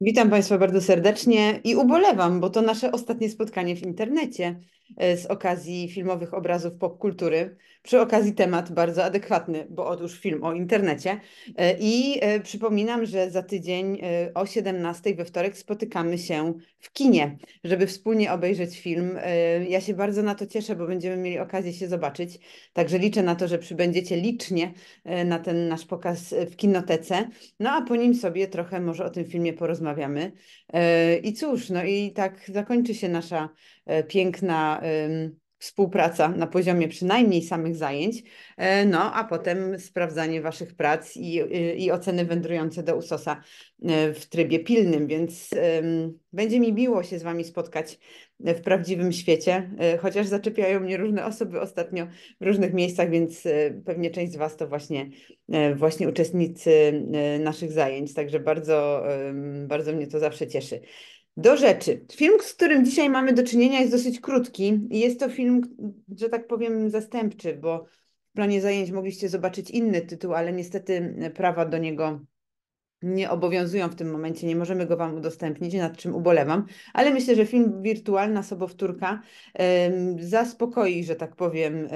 Witam Państwa bardzo serdecznie i ubolewam, bo to nasze ostatnie spotkanie w internecie. E, z okazji filmowych obrazów popkultury. Przy okazji temat bardzo adekwatny, bo otóż film o internecie. E, I e, przypominam, że za tydzień o 17 we wtorek spotykamy się w kinie, żeby wspólnie obejrzeć film. Ja się bardzo na to cieszę, bo będziemy mieli okazję się zobaczyć. Także liczę na to, że przybędziecie licznie na ten nasz pokaz w kinotece. No a po nim sobie trochę może o tym filmie porozmawiamy. I cóż, no i tak zakończy się nasza E, piękna współpraca na poziomie przynajmniej samych zajęć, e, no a potem sprawdzanie Waszych prac i, i oceny wędrujące do USOSA e, w trybie pilnym, więc będzie mi miło się z Wami spotkać w prawdziwym świecie, chociaż zaczepiają mnie różne osoby ostatnio w różnych miejscach, więc pewnie część z Was to właśnie, właśnie uczestnicy naszych zajęć, także bardzo, bardzo mnie to zawsze cieszy. Do rzeczy. Film, z którym dzisiaj mamy do czynienia, jest dosyć krótki. Jest to film, że tak powiem, zastępczy, bo w planie zajęć mogliście zobaczyć inny tytuł, ale niestety prawa do niego nie obowiązują w tym momencie, nie możemy go Wam udostępnić, nad czym ubolewam, ale myślę, że film Wirtualna Sobowtórka zaspokoi, że tak powiem,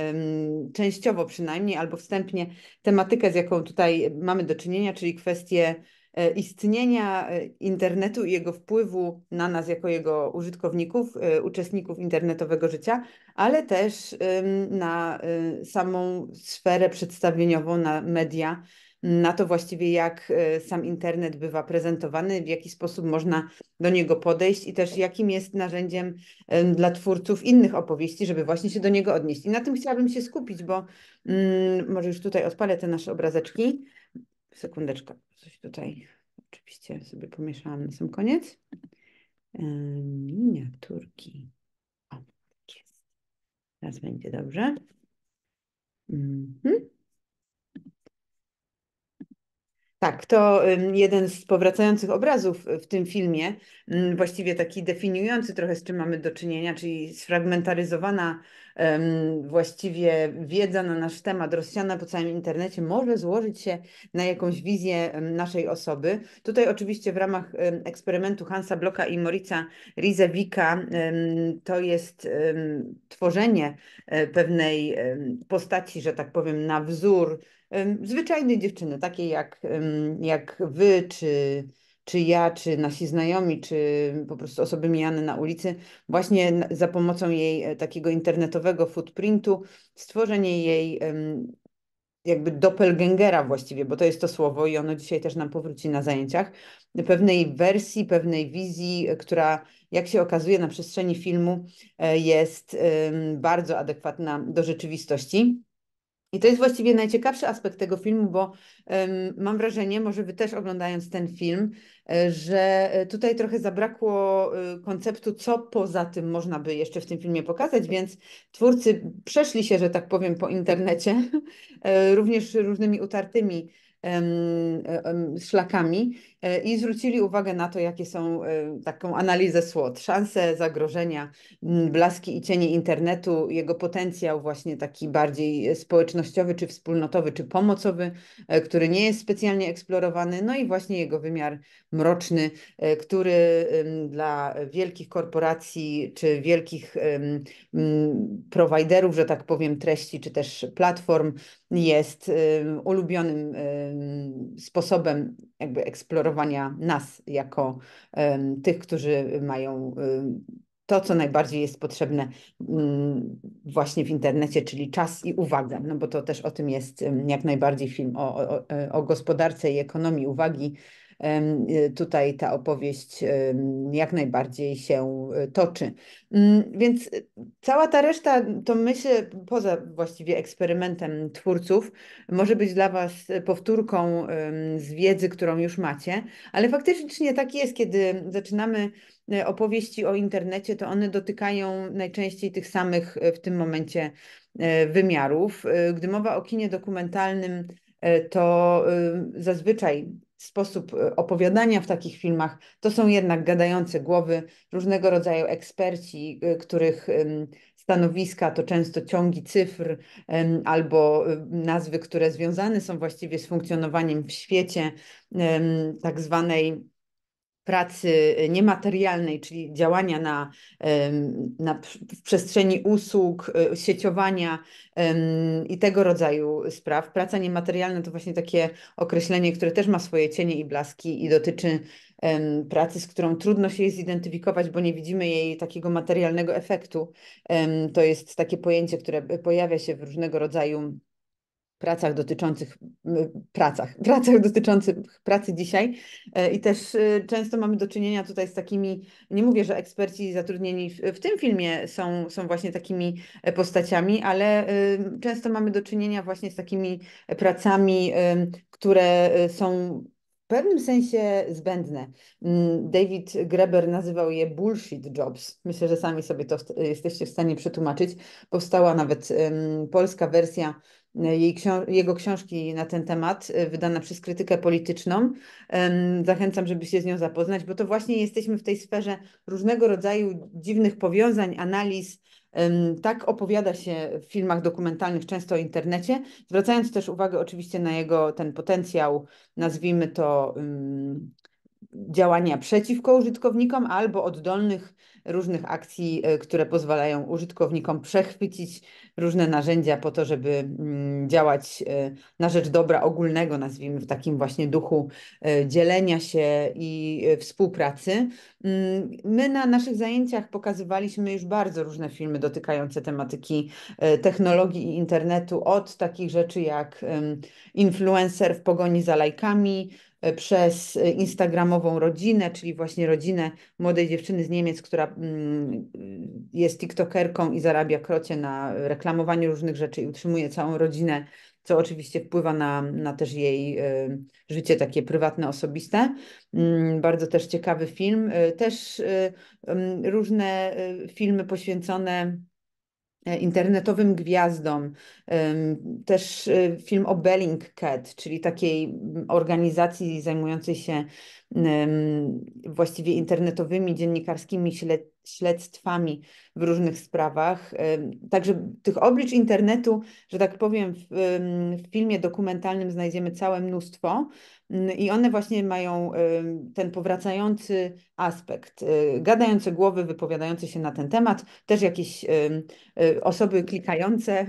częściowo przynajmniej, albo wstępnie tematykę, z jaką tutaj mamy do czynienia, czyli kwestię E, istnienia e, internetu i jego wpływu na nas jako jego użytkowników, e, uczestników internetowego życia, ale też na samą sferę przedstawieniową, na media, na to właściwie jak sam internet bywa prezentowany, w jaki sposób można do niego podejść i też jakim jest narzędziem dla twórców innych opowieści, żeby właśnie się do niego odnieść. I na tym chciałabym się skupić, bo mm, może już tutaj odpalę te nasze obrazeczki. Sekundeczkę, coś tutaj oczywiście sobie pomieszałam na sam koniec. E, miniaturki. O, tak jest. Teraz będzie dobrze. Mhm. Tak, to jeden z powracających obrazów w tym filmie, właściwie taki definiujący trochę z czym mamy do czynienia, czyli sfragmentaryzowana właściwie wiedza na nasz temat rozsiana po całym internecie może złożyć się na jakąś wizję naszej osoby. Tutaj oczywiście w ramach eksperymentu Hansa Bloka i Morica Rizewika to jest tworzenie e, pewnej postaci, że tak powiem, na wzór zwyczajnej dziewczyny, takiej jak, jak wy czy czy ja, czy nasi znajomi, czy po prostu osoby mijane na ulicy, właśnie za pomocą jej e, takiego internetowego footprintu, stworzenie jej jakby doppelgängera właściwie, bo to jest to słowo i ono dzisiaj też nam powróci na zajęciach, pewnej wersji, pewnej wizji, e, która jak się okazuje na przestrzeni filmu e, jest bardzo adekwatna do rzeczywistości. I to jest właściwie najciekawszy aspekt tego filmu, bo um, mam wrażenie, może Wy też oglądając ten film, e, że e, tutaj trochę zabrakło e, konceptu, co poza tym można by jeszcze w tym filmie pokazać, więc twórcy przeszli się, że tak powiem, po internecie, również różnymi utartymi um, um, szlakami E, i zwrócili uwagę na to, jakie są e, taką analizę SWOT, szanse, zagrożenia, blaski i cienie internetu, jego potencjał właśnie taki bardziej e, społecznościowy, czy wspólnotowy, czy pomocowy, który nie jest specjalnie eksplorowany, no i właśnie jego wymiar mroczny, który dla wielkich korporacji, czy wielkich prowajderów, że tak powiem, treści, czy też platform jest ulubionym sposobem jakby eksplorowania nas jako tych, którzy mają to, co najbardziej jest potrzebne mm, właśnie w internecie, czyli czas i uwagę, no bo to też o tym jest jak najbardziej film, o, o, o e, gospodarce i ekonomii uwagi, Y, tutaj ta opowieść jak najbardziej się y, toczy. Mm, więc y, cała ta reszta, to myślę, poza właściwie eksperymentem twórców, może być dla Was powtórką z wiedzy, którą już macie, ale faktycznie tak jest, kiedy zaczynamy e, opowieści o internecie, to one dotykają najczęściej tych samych e, w tym momencie e, wymiarów. Gdy mowa o kinie dokumentalnym, to zazwyczaj sposób y, opowiadania w takich filmach, to są jednak gadające głowy, różnego rodzaju eksperci, y, których stanowiska to często ciągi cyfr albo y, nazwy, które związane są właściwie z funkcjonowaniem w świecie tak zwanej pracy y, niematerialnej, czyli działania na, na, w przestrzeni usług, y, sieciowania i tego rodzaju spraw. Praca niematerialna to właśnie takie określenie, które też ma swoje cienie i blaski i dotyczy pracy, z którą trudno się jej zidentyfikować, bo nie widzimy jej takiego materialnego efektu. To jest takie pojęcie, które y, pojawia się w różnego rodzaju pracach dotyczących pracach, pracach dotyczących pracy dzisiaj e, i też e, często mamy do czynienia tutaj z takimi, nie mówię, że eksperci zatrudnieni w tym filmie są, są właśnie takimi e, postaciami, ale często mamy do czynienia właśnie z takimi pracami, które są w pewnym sensie zbędne. Mm, David Greber nazywał je bullshit jobs. Myślę, że sami sobie to jesteście w stanie przetłumaczyć. Powstała nawet polska wersja jej książ jego książki na ten temat, y, wydana przez krytykę polityczną. Zachęcam, żeby się z nią zapoznać, bo to właśnie jesteśmy w tej sferze różnego rodzaju dziwnych powiązań, analiz. Tak opowiada się w filmach dokumentalnych, często o internecie, zwracając też uwagę oczywiście na jego ten potencjał, nazwijmy to działania przeciwko użytkownikom albo oddolnych różnych akcji, e, które pozwalają użytkownikom przechwycić różne narzędzia po to, żeby mm, działać e, na rzecz dobra ogólnego, nazwijmy w takim właśnie duchu e, dzielenia się i współpracy. Mm, my na naszych zajęciach pokazywaliśmy już bardzo różne filmy dotykające tematyki technologii i internetu, od takich rzeczy jak influencer w pogoni za lajkami, E, przez Instagramową rodzinę, czyli właśnie rodzinę młodej dziewczyny z Niemiec, która mm, jest TikTokerką i zarabia krocie na reklamowaniu różnych rzeczy i utrzymuje całą rodzinę, co oczywiście wpływa na, na też jej e, życie takie prywatne, osobiste. Mm, bardzo też ciekawy film. E, też różne filmy poświęcone E, internetowym gwiazdom. Też e, film o Bellingcat, czyli takiej mm, organizacji zajmującej się właściwie internetowymi, dziennikarskimi śledztwami w różnych sprawach. Także tych oblicz internetu, że tak powiem, w, w filmie dokumentalnym znajdziemy całe mnóstwo mm, i one właśnie mają ten powracający aspekt. E, gadające głowy, wypowiadające się na ten temat, też jakieś e, osoby klikające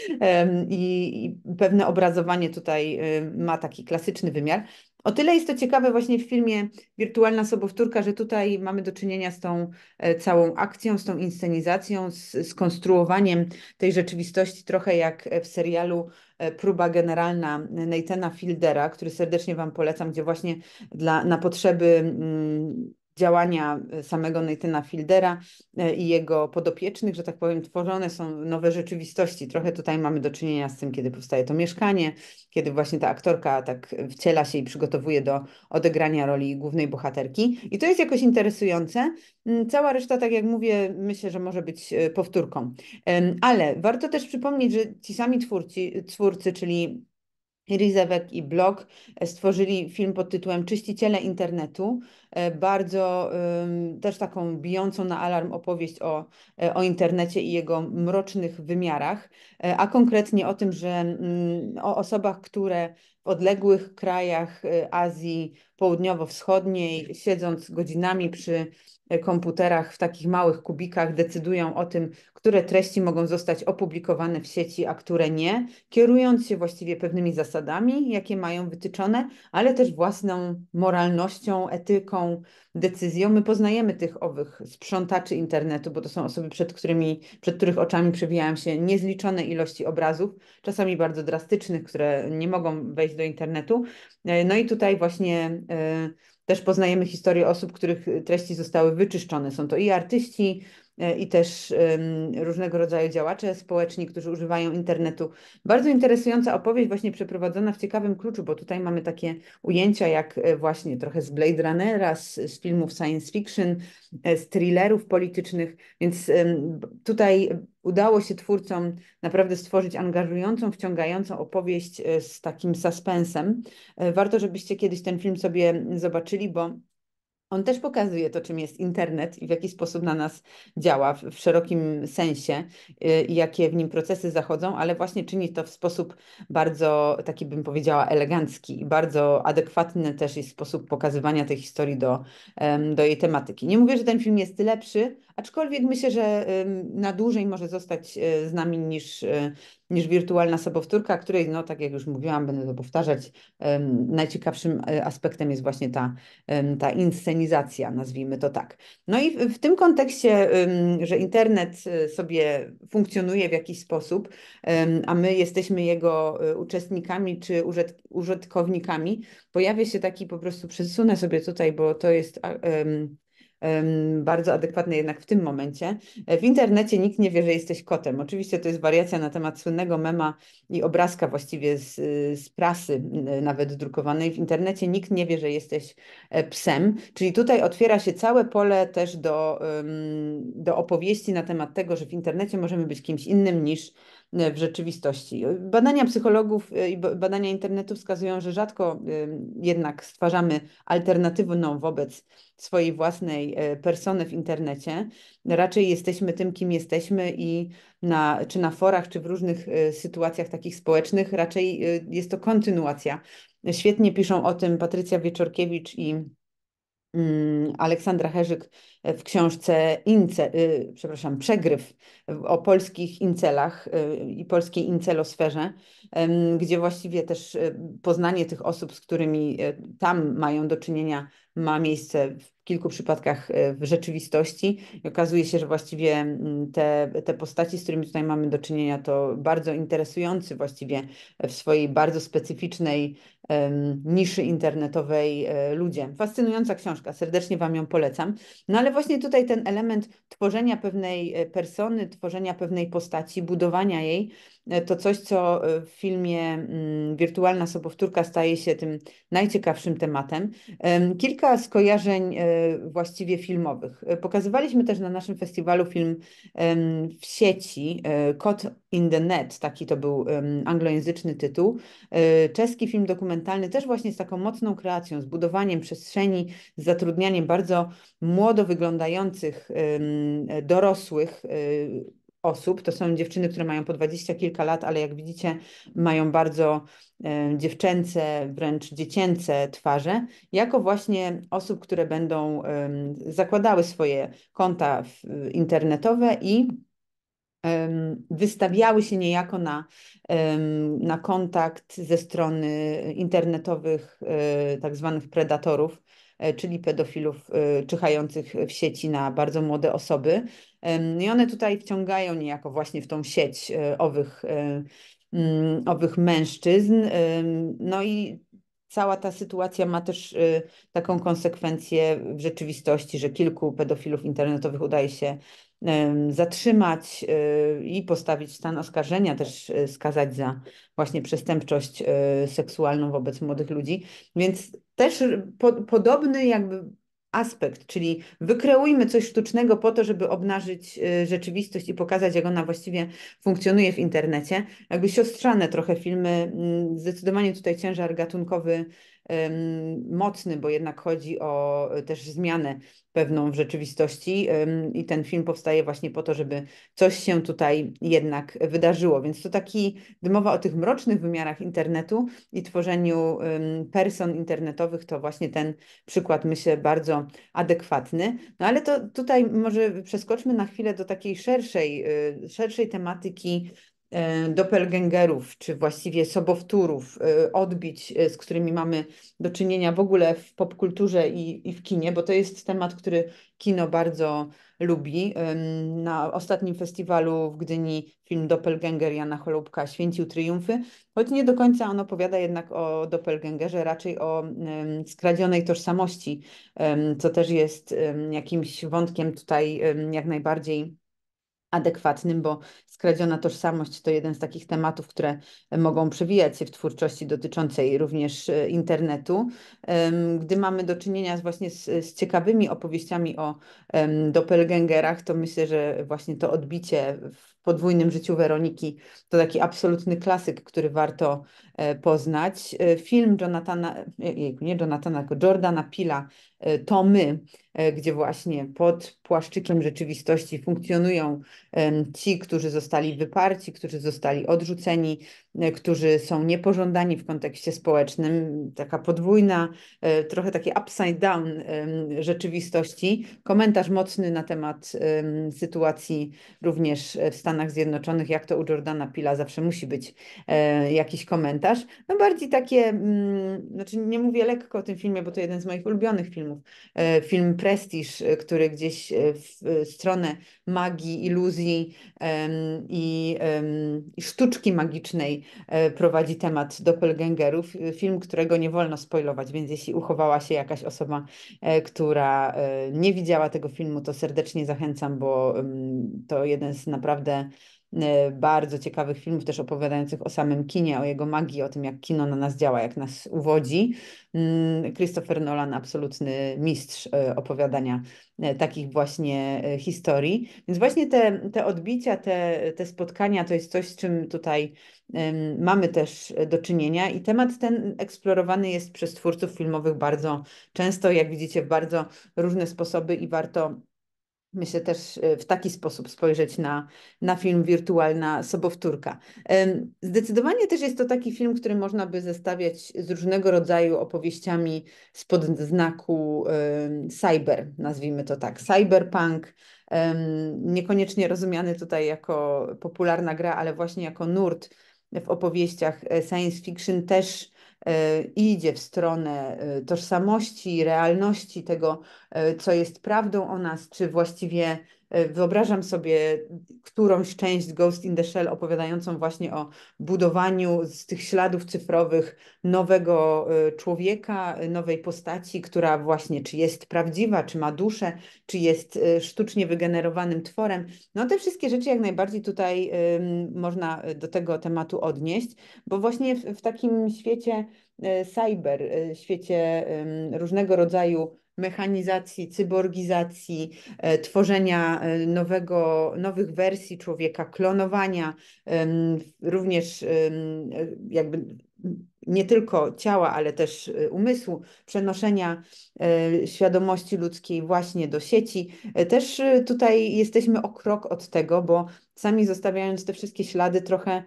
i pewne obrazowanie tutaj ma taki klasyczny wymiar. O tyle jest to ciekawe właśnie w filmie Wirtualna Sobowtórka, że tutaj mamy do czynienia z tą e, całą akcją, z tą inscenizacją, z, z konstruowaniem tej rzeczywistości, trochę jak w serialu e, próba generalna Nathana Fieldera, który serdecznie Wam polecam, gdzie właśnie dla, na potrzeby mm, działania e, samego Nathana Fieldera e, i jego podopiecznych, że tak powiem, tworzone są nowe rzeczywistości. Trochę tutaj mamy do czynienia z tym, kiedy powstaje to mieszkanie, kiedy właśnie ta aktorka tak wciela się i przygotowuje do odegrania roli głównej bohaterki. I to jest jakoś interesujące. Mm, cała reszta, tak jak mówię, myślę, że może być e, powtórką. Ale warto też przypomnieć, że ci sami twórcy, twórcy czyli Rizewek i Blog e, stworzyli film pod tytułem Czyściciele internetu. E, bardzo też taką bijącą na alarm opowieść o, e, o internecie i jego mrocznych wymiarach, a konkretnie o tym, że mm, o osobach, które w odległych krajach Azji Południowo-Wschodniej, siedząc godzinami przy komputerach w takich małych kubikach decydują o tym, które treści mogą zostać opublikowane w sieci, a które nie, kierując się właściwie pewnymi zasadami, jakie mają wytyczone, ale też własną moralnością, etyką, decyzją. My poznajemy tych owych sprzątaczy internetu, bo to są osoby, przed, którymi, przed których oczami przewijają się niezliczone ilości obrazów, czasami bardzo drastycznych, które nie mogą wejść do internetu. No i tutaj właśnie. Yy, też poznajemy historię osób, których treści zostały wyczyszczone. Są to i artyści, E, i też różnego rodzaju działacze społeczni, którzy używają internetu. Bardzo interesująca opowieść, właśnie przeprowadzona w ciekawym kluczu, bo tutaj mamy takie ujęcia, jak e, właśnie trochę z Blade Runnera, z, z filmów science fiction, e, z thrillerów politycznych, więc tutaj udało się twórcom naprawdę stworzyć angażującą, wciągającą opowieść z takim suspensem. Warto, żebyście kiedyś ten film sobie zobaczyli, bo on też pokazuje to, czym jest internet i w jaki sposób na nas działa w, w szerokim sensie y, i jakie w nim procesy zachodzą, ale właśnie czyni to w sposób bardzo, taki bym powiedziała, elegancki i bardzo adekwatny też jest sposób pokazywania tej historii do, do jej tematyki. Nie mówię, że ten film jest lepszy, Aczkolwiek myślę, że na dłużej może zostać y, z nami niż, y, niż wirtualna sobowtórka, której, no tak jak już mówiłam, będę to powtarzać, najciekawszym y, aspektem jest właśnie ta, ta inscenizacja, nazwijmy to tak. No i w tym kontekście, że internet sobie funkcjonuje w jakiś sposób, a my jesteśmy jego uczestnikami czy użytkownikami, pojawia się taki po prostu, przesunę sobie tutaj, bo to jest bardzo adekwatne jednak w tym momencie. E, w internecie nikt nie wie, że jesteś kotem. Oczywiście to jest wariacja na temat słynnego mema i obrazka właściwie z, z prasy, nawet drukowanej. W internecie nikt nie wie, że jesteś e, psem. Czyli tutaj otwiera się całe pole też do, do opowieści na temat tego, że w internecie możemy być kimś innym niż E, w rzeczywistości. Badania psychologów e, i badania internetu wskazują, że rzadko jednak stwarzamy alternatywną wobec swojej własnej e, persony w internecie. Raczej jesteśmy tym, kim jesteśmy i na, czy na forach, czy w różnych sytuacjach takich społecznych raczej jest to kontynuacja. Świetnie piszą o tym Patrycja Wieczorkiewicz i Mm, Aleksandra Herzyk w książce Ince, y, przepraszam, Przegryw o polskich incelach y, i polskiej incelosferze, gdzie właściwie też y, poznanie tych osób, z którymi tam mają do czynienia, ma miejsce w kilku przypadkach w rzeczywistości. I okazuje się, że właściwie te, te postaci, z którymi tutaj mamy do czynienia, to bardzo interesujący właściwie w swojej bardzo specyficznej niszy internetowej e, ludzie. Fascynująca książka, serdecznie Wam ją polecam. No ale właśnie tutaj ten element tworzenia pewnej e, persony, tworzenia pewnej postaci, budowania jej to coś, co y, w filmie mm, Wirtualna Sobowtórka staje się tym najciekawszym tematem. Kilka skojarzeń y, właściwie filmowych. Y, pokazywaliśmy też na naszym festiwalu film w sieci, Kot in the Net, taki to był anglojęzyczny tytuł. Czeski film dokumentalny, też właśnie z taką mocną kreacją, z budowaniem przestrzeni, z zatrudnianiem bardzo młodo wyglądających dorosłych osób. To są dziewczyny, które mają po dwadzieścia kilka lat, ale jak widzicie, mają bardzo e, dziewczęce, wręcz dziecięce twarze, jako właśnie osób, które będą zakładały swoje konta e, internetowe i wystawiały się niejako na, na kontakt ze strony internetowych e, tak zwanych predatorów, E, czyli pedofilów e, czyhających w sieci na bardzo młode osoby. No I one tutaj wciągają niejako właśnie w tą sieć e, owych, mm, owych mężczyzn. No i cała ta sytuacja ma też y, taką konsekwencję w rzeczywistości, że kilku pedofilów internetowych udaje się zatrzymać y, i postawić stan oskarżenia, też y, skazać za właśnie przestępczość seksualną wobec młodych ludzi. Więc też po, podobny jakby aspekt, czyli wykreujmy coś sztucznego po to, żeby obnażyć y, rzeczywistość i pokazać, jak ona właściwie funkcjonuje w internecie. Jakby siostrzane trochę filmy, mm, zdecydowanie tutaj ciężar gatunkowy mocny, bo jednak chodzi o e, też zmianę pewną w rzeczywistości i ten film powstaje właśnie po to, żeby coś się tutaj jednak wydarzyło. Więc to taki mowa o tych mrocznych wymiarach internetu i tworzeniu person internetowych to właśnie ten przykład myślę bardzo adekwatny. No ale to tutaj może przeskoczmy na chwilę do takiej szerszej, e, szerszej tematyki E, doppelgangerów, czy właściwie sobowtórów, e, odbić, e, z którymi mamy do czynienia w ogóle w popkulturze i, i w kinie, bo to jest temat, który kino bardzo lubi. Na ostatnim festiwalu w Gdyni film Doppelganger Jana Holubka święcił triumfy, choć nie do końca on opowiada jednak o doppelgangerze, raczej o skradzionej tożsamości, co też jest jakimś wątkiem tutaj jak najbardziej adekwatnym, bo skradziona tożsamość to jeden z takich tematów, które mogą przewijać się w twórczości dotyczącej również e, internetu. Gdy mamy do czynienia właśnie z, z ciekawymi opowieściami o doppelgangerach, to myślę, że właśnie to odbicie w podwójnym życiu Weroniki to taki absolutny klasyk, który warto E, poznać. E, film Jonathana, e, nie Jonathana, tylko Jordana Pila, To My, gdzie właśnie pod płaszczykiem rzeczywistości funkcjonują ci, którzy zostali wyparci, którzy zostali odrzuceni, którzy są niepożądani w kontekście społecznym. Taka podwójna, trochę taki upside down rzeczywistości. Komentarz mocny na temat sytuacji również w Stanach Zjednoczonych, jak to u Jordana Pila zawsze musi być jakiś komentarz no bardziej takie, mm, znaczy nie mówię lekko o tym filmie, bo to jeden z moich ulubionych filmów, e, film Prestige, który gdzieś e, w e, stronę magii, iluzji i, i sztuczki magicznej prowadzi temat doppelgangerów, film, którego nie wolno spoilować, więc jeśli uchowała się jakaś osoba, która nie widziała tego filmu, to serdecznie zachęcam, bo to jeden z naprawdę Y, bardzo ciekawych filmów, też opowiadających o samym kinie, o jego magii, o tym, jak kino na nas działa, jak nas uwodzi. Mm, Christopher Nolan, absolutny mistrz y, opowiadania y, takich właśnie historii. Więc właśnie te, te odbicia, te, te spotkania to jest coś, z czym tutaj mamy też do czynienia i temat ten eksplorowany jest przez twórców filmowych bardzo często, jak widzicie, w bardzo różne sposoby i warto myślę też e, w taki sposób spojrzeć na, na film Wirtualna Sobowtórka. Zdecydowanie też jest to taki film, który można by zestawiać z różnego rodzaju opowieściami spod znaku cyber, nazwijmy to tak, cyberpunk, niekoniecznie rozumiany tutaj jako popularna gra, ale właśnie jako nurt w opowieściach e, science fiction też i e, idzie w stronę e, tożsamości, realności tego, e, co jest prawdą o nas, czy właściwie E, wyobrażam sobie którąś część Ghost in the Shell opowiadającą właśnie o budowaniu z tych śladów cyfrowych nowego e, człowieka, e, nowej postaci, która właśnie czy jest prawdziwa, czy ma duszę, czy jest sztucznie wygenerowanym tworem. No te wszystkie rzeczy jak najbardziej tutaj można do tego tematu odnieść, bo właśnie w, w takim świecie cyber, świecie różnego rodzaju mechanizacji, cyborgizacji, e, tworzenia e, nowego, nowych wersji człowieka, klonowania, również e, jakby nie tylko ciała, ale też umysłu, przenoszenia świadomości ludzkiej właśnie do sieci. Też tutaj jesteśmy o krok od tego, bo sami zostawiając te wszystkie ślady, trochę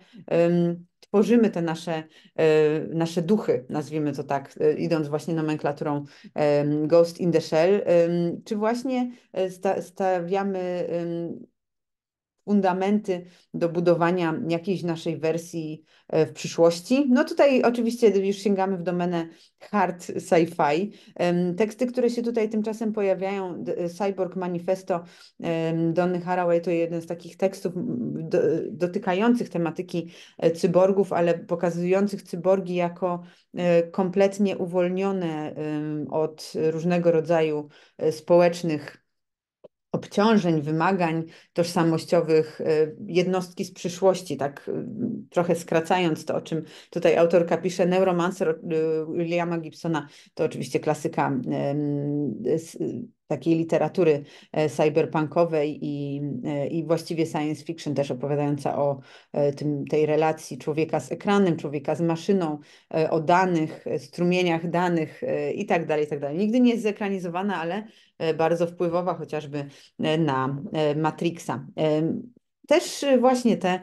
tworzymy te nasze, e, nasze duchy, nazwijmy to tak, e, idąc właśnie nomenklaturą Ghost in the Shell, czy właśnie e, stawiamy fundamenty do budowania jakiejś naszej wersji e, w przyszłości. No tutaj oczywiście już sięgamy w domenę hard sci-fi. Teksty, które się tutaj tymczasem pojawiają, e, Cyborg Manifesto Donny Haraway to jeden z takich tekstów dotykających tematyki e, cyborgów, ale pokazujących cyborgi jako kompletnie uwolnione od różnego rodzaju społecznych obciążeń, wymagań tożsamościowych e, jednostki z przyszłości, tak e, trochę skracając to, o czym tutaj autorka pisze, Neuromancer e, Williama Gibsona, to oczywiście klasyka takiej literatury e, cyberpunkowej i, e, i właściwie science fiction też opowiadająca o e, tym, tej relacji człowieka z ekranem, człowieka z maszyną, o danych, strumieniach danych i tak dalej, i tak dalej. Nigdy nie jest zekranizowana, ale bardzo wpływowa chociażby na Matrixa też właśnie te,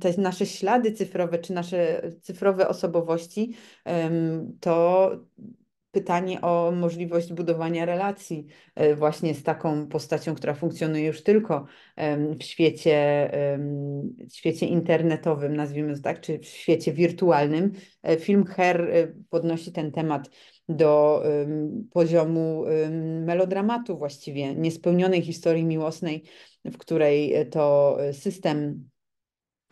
te, nasze ślady cyfrowe czy nasze cyfrowe osobowości, to pytanie o możliwość budowania relacji e, właśnie z taką postacią, która funkcjonuje już tylko w świecie, w świecie internetowym, nazwijmy to tak, czy w świecie wirtualnym. E, film Her e, podnosi ten temat do poziomu melodramatu właściwie, niespełnionej historii miłosnej, w której to system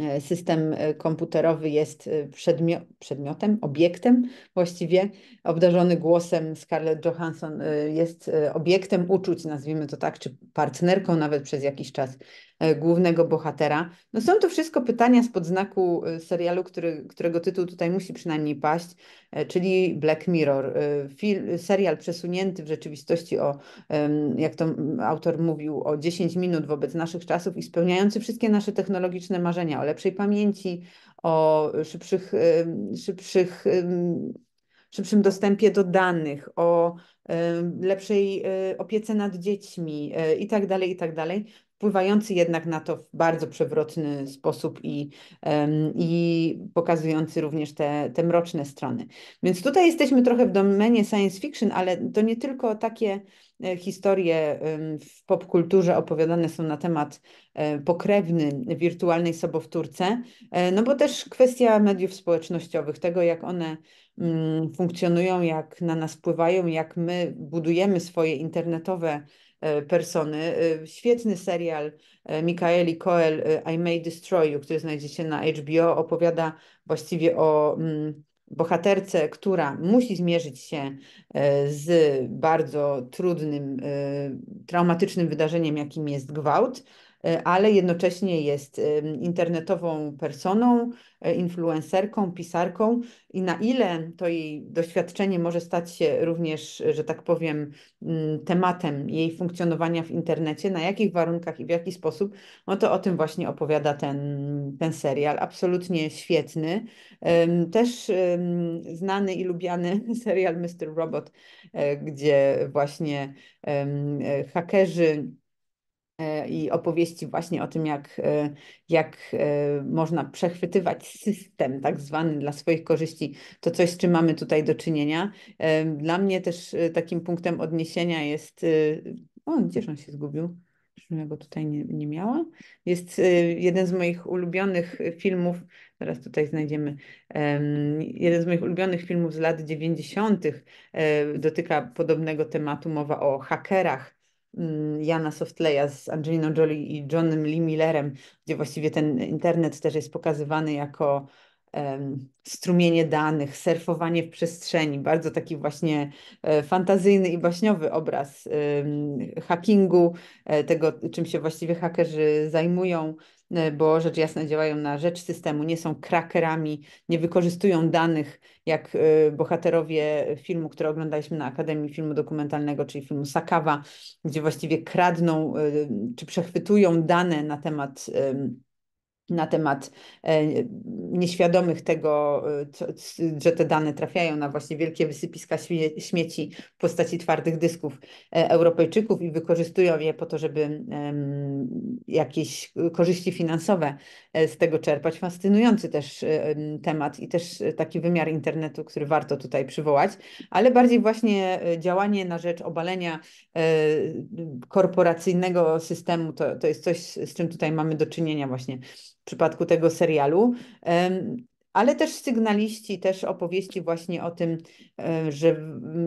E, system e, komputerowy jest e, przedmiotem, obiektem właściwie, obdarzony głosem Scarlett Johansson jest obiektem uczuć, nazwijmy to tak, czy partnerką nawet przez jakiś czas E, głównego bohatera. No są to wszystko pytania spod znaku e, serialu, który, którego tytuł tutaj musi przynajmniej paść, e, czyli Black Mirror. Fil, serial przesunięty w rzeczywistości o, jak to autor mówił, o 10 minut wobec naszych czasów i spełniający wszystkie nasze technologiczne marzenia o lepszej pamięci, o szybszych, szybszych szybszym dostępie do danych, o lepszej opiece nad dziećmi i tak dalej, i tak dalej wpływający jednak na to w bardzo przewrotny sposób i, i pokazujący również te, te mroczne strony. Więc tutaj jesteśmy trochę w domenie science fiction, ale to nie tylko takie e, historie w popkulturze opowiadane są na temat e, pokrewny wirtualnej sobowtórce, e, no bo też kwestia mediów społecznościowych, tego jak one mm, funkcjonują, jak na nas wpływają, jak my budujemy swoje internetowe E, persony. E, świetny serial e, Mikaeli Coel I May Destroy You, który znajdziecie na HBO, opowiada właściwie o mm, bohaterce, która musi zmierzyć się z bardzo trudnym, traumatycznym wydarzeniem, jakim jest gwałt ale jednocześnie jest internetową personą, e, influencerką, pisarką i na ile to jej doświadczenie może stać się również, że tak powiem, mm, tematem jej funkcjonowania w internecie, na jakich warunkach i w jaki sposób, no to o tym właśnie opowiada ten, ten serial. Absolutnie świetny. Też znany i lubiany serial Mr. Robot, e, gdzie właśnie e, hakerzy E, i opowieści właśnie o tym, jak, e, jak e, można przechwytywać system tak zwany dla swoich korzyści, to coś, z czym mamy tutaj do czynienia. Dla mnie też takim punktem odniesienia jest. O, gdzież on się zgubił? Ja go tutaj nie, nie miała. Jest jeden z moich ulubionych filmów, teraz tutaj znajdziemy, jeden z moich ulubionych filmów z lat 90. dotyka podobnego tematu, mowa o hakerach Mm, Jana Softleya z Angeliną Jolie i Johnem Lee Millerem, gdzie właściwie ten internet też jest pokazywany jako strumienie danych, surfowanie w przestrzeni, bardzo taki właśnie e, fantazyjny i baśniowy obraz hackingu, e, tego czym się właściwie hakerzy zajmują, e, bo rzecz jasna działają na rzecz systemu, nie są krakerami, nie wykorzystują danych jak bohaterowie filmu, który oglądaliśmy na Akademii Filmu Dokumentalnego, czyli filmu Sakawa, gdzie właściwie kradną czy przechwytują dane na temat na temat e, nieświadomych tego, e, że te dane trafiają na właśnie wielkie wysypiska śmieci w postaci twardych dysków e, Europejczyków i wykorzystują je po to, żeby jakieś korzyści finansowe z tego czerpać. Fascynujący też temat i też taki wymiar internetu, który warto tutaj przywołać, ale bardziej właśnie działanie na rzecz obalenia korporacyjnego systemu to, to jest coś, z czym tutaj mamy do czynienia właśnie przypadku tego serialu. Ale też sygnaliści, też opowieści właśnie o tym, e, że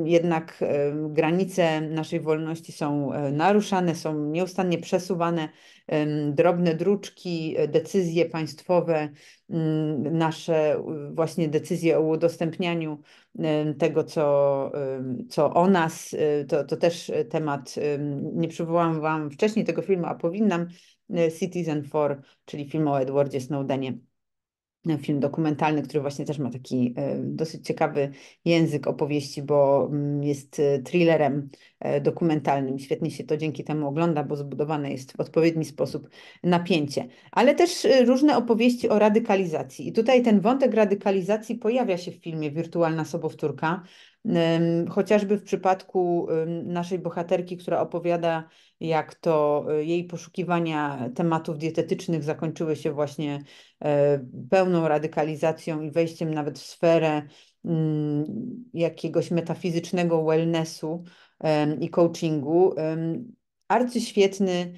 jednak e, granice naszej wolności są e, naruszane, są nieustannie przesuwane, drobne druczki, decyzje państwowe, mm, nasze właśnie decyzje o udostępnianiu tego, co, co o nas, to, to też temat, nie przywołałam Wam wcześniej tego filmu, a powinnam, Citizen Four, czyli film o Edwardzie Snowdenie. Film dokumentalny, który właśnie też ma taki e, dosyć ciekawy język opowieści, bo mm, jest e, thrillerem e, dokumentalnym. Świetnie się to dzięki temu ogląda, bo zbudowane jest w odpowiedni sposób napięcie. Ale też różne opowieści o radykalizacji. I tutaj ten wątek radykalizacji pojawia się w filmie Wirtualna Sobowtórka. Chociażby w przypadku naszej bohaterki, która opowiada, jak to e, jej poszukiwania tematów dietetycznych zakończyły się właśnie e, pełną radykalizacją i wejściem nawet w sferę mm, jakiegoś metafizycznego wellnessu i coachingu. Arcyświetny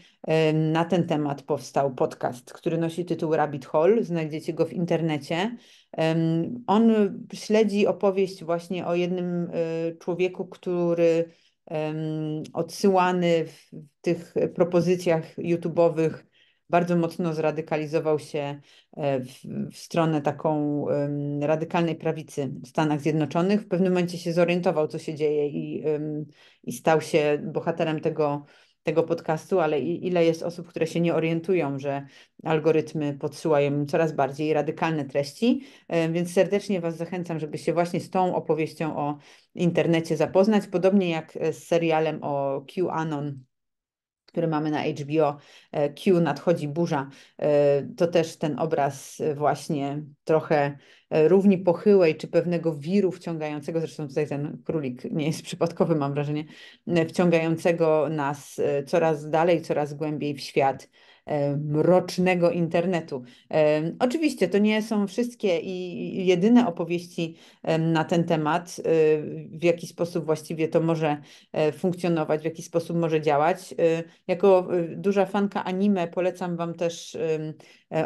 na ten temat powstał podcast, który nosi tytuł Rabbit Hole. Znajdziecie go w internecie. On śledzi opowieść właśnie o jednym e, człowieku, który odsyłany w tych propozycjach YouTube'owych bardzo mocno zradykalizował się e, w, w, stronę taką radykalnej prawicy w Stanach Zjednoczonych. W pewnym momencie się zorientował, co się dzieje i, i stał się bohaterem tego tego podcastu, ale ile jest osób, które się nie orientują, że algorytmy podsyłają im coraz bardziej radykalne treści. E, więc serdecznie Was zachęcam, żeby się właśnie z tą opowieścią o internecie zapoznać, podobnie jak e, z serialem o QAnon który mamy na HBO, e, Q nadchodzi burza, e, to też ten obraz e, właśnie trochę równi pochyłej, czy pewnego wiru wciągającego, zresztą tutaj ten królik nie jest przypadkowy, mam wrażenie, wciągającego nas coraz dalej, coraz głębiej w świat mrocznego internetu. Oczywiście to nie są wszystkie i jedyne opowieści na ten temat, y, w jaki sposób właściwie to może e, funkcjonować, w jaki sposób może działać. Y, jako y, duża fanka anime polecam Wam też e,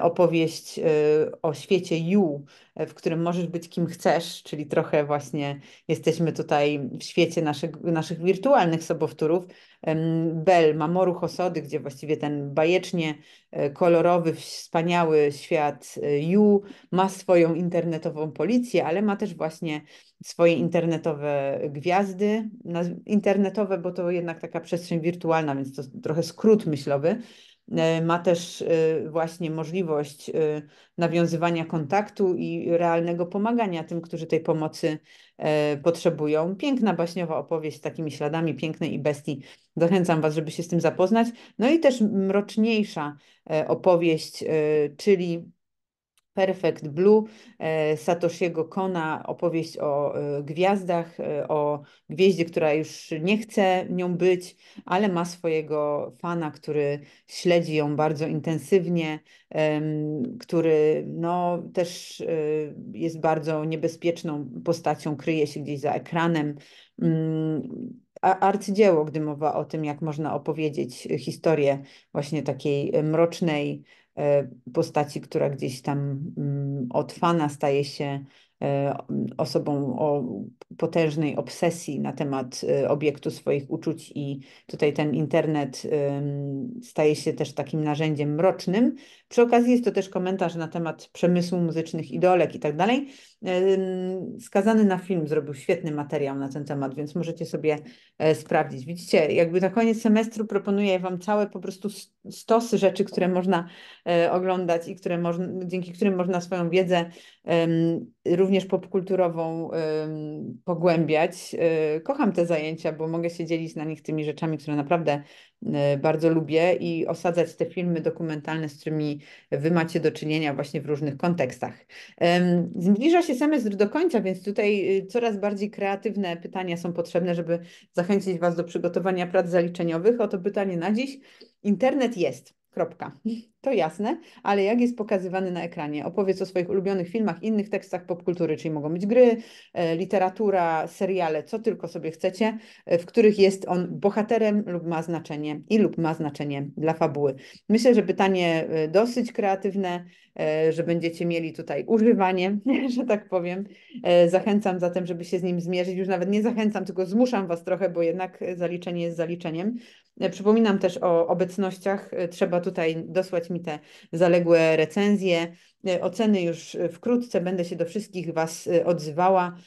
opowieść o świecie You w którym możesz być kim chcesz, czyli trochę właśnie jesteśmy tutaj w świecie naszych, naszych wirtualnych sobowtórów. Bel, mamoruch osody, gdzie właściwie ten bajecznie e, kolorowy, wspaniały świat e, Yu ma swoją internetową policję, ale ma też właśnie swoje internetowe gwiazdy, internetowe, bo to jednak taka przestrzeń wirtualna, więc to trochę skrót myślowy. E, ma też e, właśnie możliwość e, nawiązywania kontaktu i realnego pomagania tym, którzy tej pomocy potrzebują. Piękna baśniowa opowieść z takimi śladami pięknej i bestii. Zachęcam Was, żeby się z tym zapoznać. No i też mroczniejsza opowieść, czyli Perfect Blue e, Satoshiego Kona, opowieść o e, gwiazdach, e, o gwieździe, która już nie chce nią być, ale ma swojego fana, który śledzi ją bardzo intensywnie, który no, też jest bardzo niebezpieczną postacią, kryje się gdzieś za ekranem mm, arcydzieło, gdy mowa o tym, jak można opowiedzieć historię właśnie takiej mrocznej E, postaci, która gdzieś tam mm, od fana staje się e, mm, osobą o potężnej obsesji na temat e, obiektu swoich uczuć i tutaj ten internet staje się też takim narzędziem mrocznym, przy okazji jest to też komentarz na temat przemysłu muzycznych, idolek i tak dalej. Skazany na film zrobił świetny materiał na ten temat, więc możecie sobie e, sprawdzić. Widzicie, jakby na koniec semestru proponuję Wam całe po prostu stosy rzeczy, które można e, oglądać i które można, dzięki którym można swoją wiedzę również popkulturową pogłębiać. E, kocham te zajęcia, bo mogę się dzielić na nich tymi rzeczami, które naprawdę bardzo lubię i osadzać te filmy dokumentalne, z którymi Wy macie do czynienia właśnie w różnych kontekstach. Zbliża się semestr do końca, więc tutaj y, coraz bardziej kreatywne pytania są potrzebne, żeby zachęcić Was do przygotowania prac zaliczeniowych. Oto pytanie na dziś. Internet jest. Kropka to jasne, ale jak jest pokazywany na ekranie? Opowiedz o swoich ulubionych filmach, innych tekstach popkultury, czyli mogą być gry, e, literatura, seriale, co tylko sobie chcecie, e, w których jest on bohaterem lub ma znaczenie i lub ma znaczenie dla fabuły. Myślę, że pytanie e, dosyć kreatywne, że będziecie mieli tutaj używanie, że tak powiem. Zachęcam zatem, żeby się z nim zmierzyć. Już nawet nie zachęcam, tylko zmuszam Was trochę, bo jednak zaliczenie jest zaliczeniem. Przypominam też o obecnościach. Trzeba tutaj dosłać mi mi te zaległe recenzje, E, oceny już e, wkrótce. Będę się do wszystkich Was e, odzywała,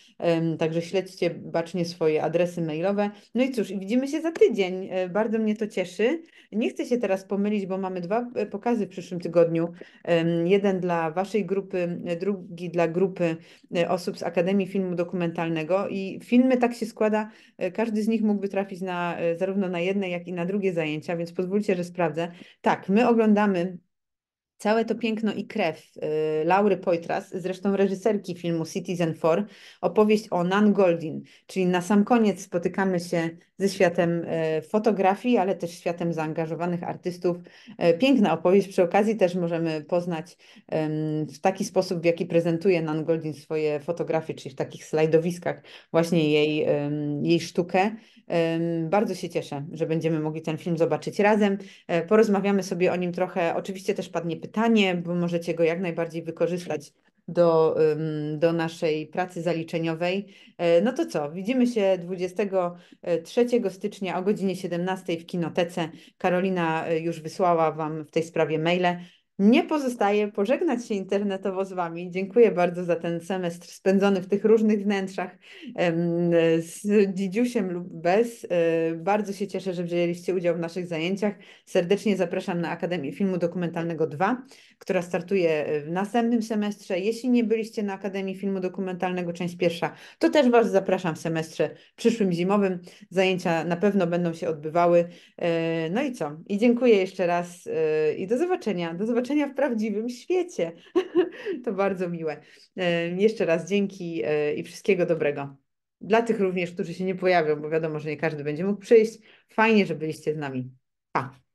także śledźcie bacznie swoje adresy mailowe. No i cóż, widzimy się za tydzień. Bardzo mnie to cieszy. Nie chcę się teraz pomylić, bo mamy dwa pokazy w przyszłym tygodniu. Jeden dla Waszej grupy, drugi dla grupy osób z Akademii Filmu Dokumentalnego. I filmy tak się składa, każdy z nich mógłby trafić na, zarówno na jedne, jak i na drugie zajęcia, więc pozwólcie, że sprawdzę. Tak, my oglądamy Całe to piękno i krew y, Laury Poitras, zresztą reżyserki filmu Citizen 4, opowieść o Nan Goldin, czyli na sam koniec spotykamy się ze światem y, fotografii, ale też światem zaangażowanych artystów. Y, piękna opowieść, przy okazji też możemy poznać w taki sposób, w jaki prezentuje Nan Goldin swoje fotografie, czyli w takich slajdowiskach właśnie jej, jej sztukę. Bardzo się cieszę, że będziemy mogli ten film zobaczyć razem. E, porozmawiamy sobie o nim trochę. Oczywiście też padnie pytanie, bo możecie go jak najbardziej wykorzystać do, do naszej pracy zaliczeniowej. E, no to co, widzimy się 23 stycznia o godzinie 17 w kinotece. Karolina e, już wysłała Wam w tej sprawie maile. Nie pozostaje pożegnać się internetowo z Wami. Dziękuję bardzo za ten semestr spędzony w tych różnych wnętrzach z dzidziusiem lub bez. E, bardzo się cieszę, że wzięliście udział w naszych zajęciach. Serdecznie zapraszam na Akademię Filmu Dokumentalnego 2 która startuje e, w następnym semestrze. Jeśli nie byliście na Akademii Filmu Dokumentalnego, część pierwsza, to też Was zapraszam w semestrze przyszłym zimowym. Zajęcia na pewno będą się odbywały. E, no i co? I dziękuję jeszcze raz e, i do zobaczenia. Do zobaczenia w prawdziwym świecie. to bardzo miłe. Jeszcze raz dzięki i wszystkiego dobrego. Dla tych również, którzy się nie pojawią, bo wiadomo, że nie każdy będzie mógł przyjść. Fajnie, że byliście z nami. Pa!